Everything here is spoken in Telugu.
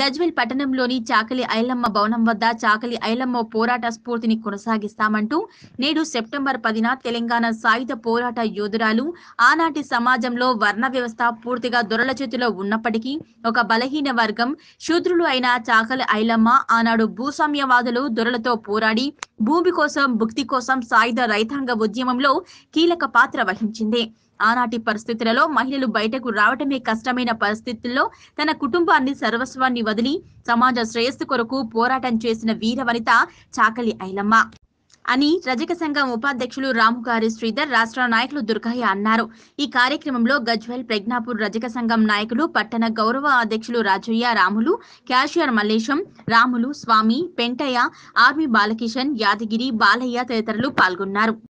గజ్వెల్ పట్టణంలోని చాకలి ఐలమ్మ భవనం వద్ద చాకలి ఐలమ్మ పోరాట స్ఫూర్తిని కొనసాగిస్తామంటూ నేడు సెప్టెంబర్ పదిన తెలంగాణ సాయుధ పోరాట యోధురాలు ఆనాటి సమాజంలో వర్ణ వ్యవస్థ పూర్తిగా దొరల చేతిలో ఉన్నప్పటికీ ఒక బలహీన వర్గం శూద్రులు అయిన చాకలి ఐలమ్మ ఆనాడు భూస్వామ్యవాదులు దొరలతో పోరాడి భూమి కోసం భుక్తి కోసం సాయుధ రైతాంగ ఉద్యమంలో కీలక పాత్ర వహించింది ఆనాటి పరిస్థితులలో మహిళలు బయటకు రావటమే కష్టమైన పరిస్థితుల్లో తన కుటుంబాన్ని సర్వస్వాన్ని వదిలి సమాజ శ్రేయస్సు కొరకు పోరాటం చేసిన వీరవనిత చాకలి ఐలమ్మ అని రజక సంఘం ఉపాధ్యక్షులు రాముగారి శ్రీధర్ రాష్ట్ర నాయకులు దుర్గయ్య అన్నారు ఈ కార్యక్రమంలో గజ్వెల్ ప్రజ్ఞాపూర్ రజక సంఘం నాయకులు పట్టణ గౌరవ అధ్యక్షులు రాజయ్య రాములు క్యాషియర్ మల్లేశం రాములు స్వామి పెంటయ్య ఆర్మీ బాలకిషన్ యాదగిరి బాలయ్య తదితరులు పాల్గొన్నారు